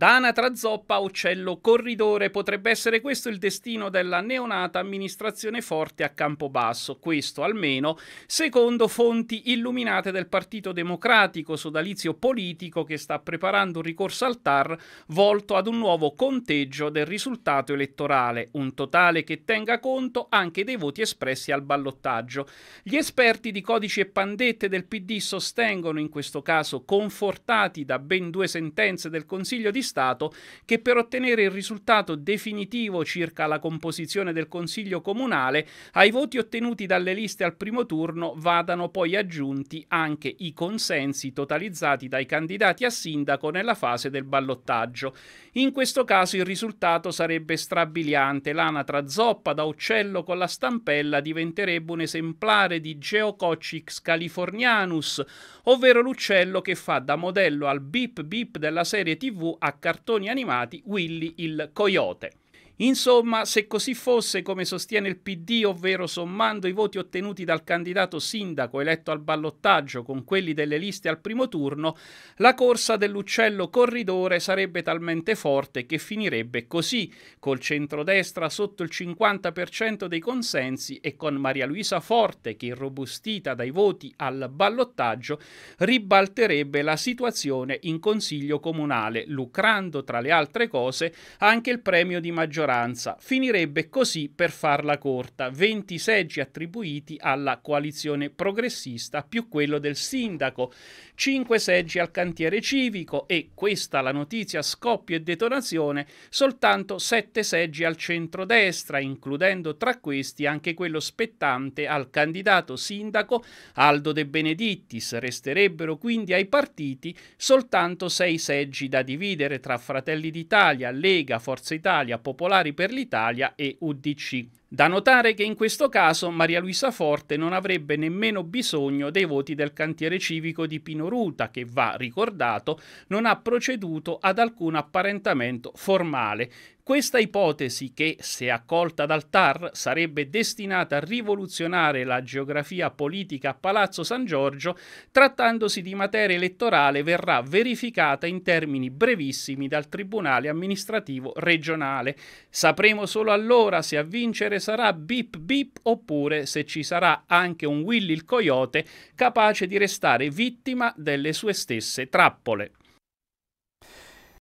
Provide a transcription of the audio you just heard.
Da anatra zoppa uccello corridore potrebbe essere questo il destino della neonata amministrazione forte a Campobasso, questo almeno secondo fonti illuminate del Partito Democratico, sodalizio politico che sta preparando un ricorso al TAR volto ad un nuovo conteggio del risultato elettorale, un totale che tenga conto anche dei voti espressi al ballottaggio. Gli esperti di codici e pandette del PD sostengono in questo caso confortati da ben due sentenze del Consiglio di Stato che per ottenere il risultato definitivo circa la composizione del Consiglio Comunale, ai voti ottenuti dalle liste al primo turno vadano poi aggiunti anche i consensi totalizzati dai candidati a sindaco nella fase del ballottaggio. In questo caso il risultato sarebbe strabiliante, l'anatra zoppa da uccello con la stampella diventerebbe un esemplare di Geococcyx californianus, ovvero l'uccello che fa da modello al bip bip della serie TV a cartoni animati Willy il Coyote. Insomma, se così fosse come sostiene il PD, ovvero sommando i voti ottenuti dal candidato sindaco eletto al ballottaggio con quelli delle liste al primo turno, la corsa dell'uccello corridore sarebbe talmente forte che finirebbe così, col centrodestra sotto il 50% dei consensi e con Maria Luisa Forte che, irrobustita dai voti al ballottaggio, ribalterebbe la situazione in Consiglio Comunale, lucrando tra le altre cose anche il premio di maggioranza maggioranza. Finirebbe così per farla corta, 20 seggi attribuiti alla coalizione progressista più quello del sindaco, 5 seggi al cantiere civico e, questa la notizia scoppio e detonazione, soltanto 7 seggi al centrodestra, includendo tra questi anche quello spettante al candidato sindaco Aldo De Benedittis. Resterebbero quindi ai partiti soltanto 6 seggi da dividere tra Fratelli d'Italia, Lega, Forza Italia, Popolare Parlamentari per l'Italia e UDC. Da notare che in questo caso Maria Luisa Forte non avrebbe nemmeno bisogno dei voti del cantiere civico di Pino Ruta, che va ricordato, non ha proceduto ad alcun apparentamento formale. Questa ipotesi, che se accolta dal TAR sarebbe destinata a rivoluzionare la geografia politica a Palazzo San Giorgio, trattandosi di materia elettorale, verrà verificata in termini brevissimi dal Tribunale amministrativo regionale. Sapremo solo allora se a vincere sarà Beep Beep oppure se ci sarà anche un Willy il coyote capace di restare vittima delle sue stesse trappole.